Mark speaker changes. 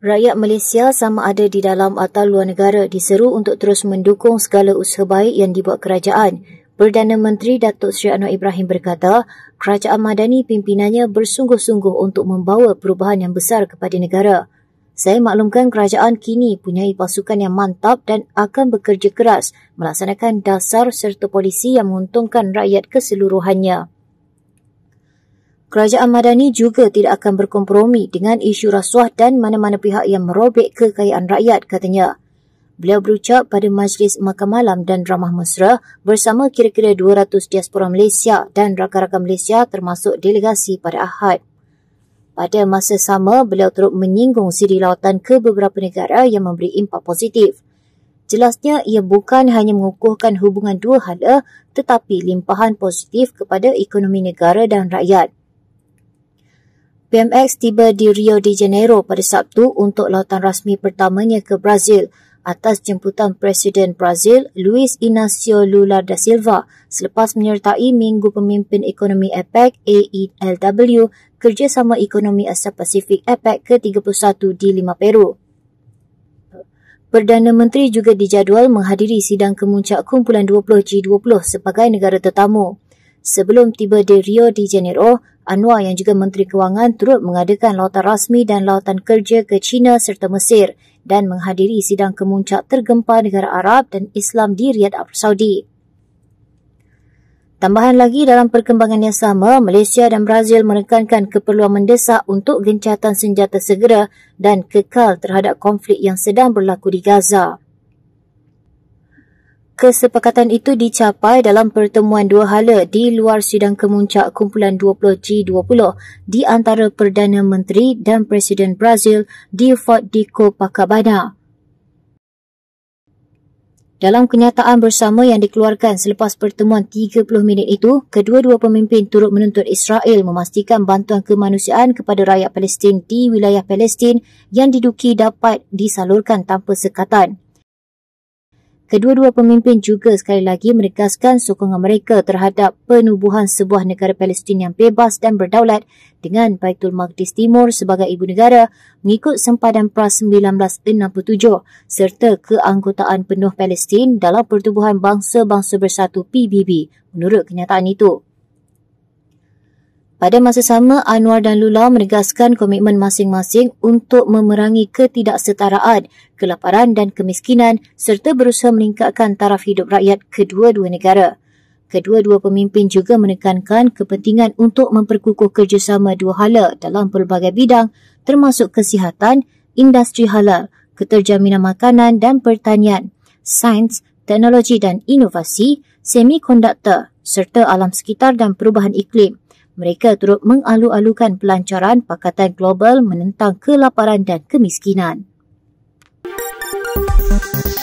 Speaker 1: Rakyat Malaysia sama ada di dalam atau luar negara diseru untuk terus mendukung segala usaha baik yang dibuat kerajaan. Perdana Menteri Datuk Seri Anwar Ibrahim berkata, kerajaan Madani pimpinannya bersungguh-sungguh untuk membawa perubahan yang besar kepada negara. Saya maklumkan kerajaan kini punya pasukan yang mantap dan akan bekerja keras melaksanakan dasar serta polisi yang menguntungkan rakyat keseluruhannya. Kerajaan Madani juga tidak akan berkompromi dengan isu rasuah dan mana-mana pihak yang merobek kekayaan rakyat katanya. Beliau berucap pada majlis makan malam dan ramah mesra bersama kira-kira 200 diaspora Malaysia dan rakan-rakan Malaysia termasuk delegasi pada Ahad. Pada masa sama, beliau turut menyinggung siri lautan ke beberapa negara yang memberi impak positif. Jelasnya, ia bukan hanya mengukuhkan hubungan dua hala tetapi limpahan positif kepada ekonomi negara dan rakyat. BMX tiba di Rio de Janeiro pada Sabtu untuk lautan rasmi pertamanya ke Brazil atas jemputan Presiden Brazil Luis Inácio Lula da Silva selepas menyertai Minggu Pemimpin Ekonomi APEC AELW Kerjasama Ekonomi Asia Pasifik APEC ke-31 di Lima Peru. Perdana Menteri juga dijadual menghadiri sidang kemuncak kumpulan 20 G20 sebagai negara tetamu. Sebelum tiba di Rio de Janeiro, Anwar yang juga Menteri Kewangan turut mengadakan lawatan rasmi dan lawatan kerja ke China serta Mesir dan menghadiri sidang kemuncak tergempar negara Arab dan Islam di Riyadh Arab Saudi. Tambahan lagi dalam perkembangan yang sama, Malaysia dan Brazil menekankan keperluan mendesak untuk gencatan senjata segera dan kekal terhadap konflik yang sedang berlaku di Gaza. Kesepakatan itu dicapai dalam pertemuan dua hala di luar sidang kemuncak kumpulan 20 G20 di antara Perdana Menteri dan Presiden Brazil di Fort de Copacabana. Dalam kenyataan bersama yang dikeluarkan selepas pertemuan 30 minit itu, kedua-dua pemimpin turut menuntut Israel memastikan bantuan kemanusiaan kepada rakyat Palestin di wilayah Palestin yang diduki dapat disalurkan tanpa sekatan. Kedua-dua pemimpin juga sekali lagi menegaskan sokongan mereka terhadap penubuhan sebuah negara Palestin yang bebas dan berdaulat dengan Baitul Maqdis Timur sebagai ibu negara mengikut sempadan PRAS 1967 serta keanggotaan penuh Palestin dalam Pertubuhan Bangsa-Bangsa Bersatu PBB menurut kenyataan itu. Pada masa sama, Anwar dan Lula menegaskan komitmen masing-masing untuk memerangi ketidaksetaraan, kelaparan dan kemiskinan serta berusaha meningkatkan taraf hidup rakyat kedua-dua negara. Kedua-dua pemimpin juga menekankan kepentingan untuk memperkukuh kerjasama dua hala dalam pelbagai bidang termasuk kesihatan, industri halal, keterjaminan makanan dan pertanian, sains, teknologi dan inovasi, semikonduktor serta alam sekitar dan perubahan iklim. Mereka turut mengalu-alukan pelancaran Pakatan Global menentang kelaparan dan kemiskinan. Thank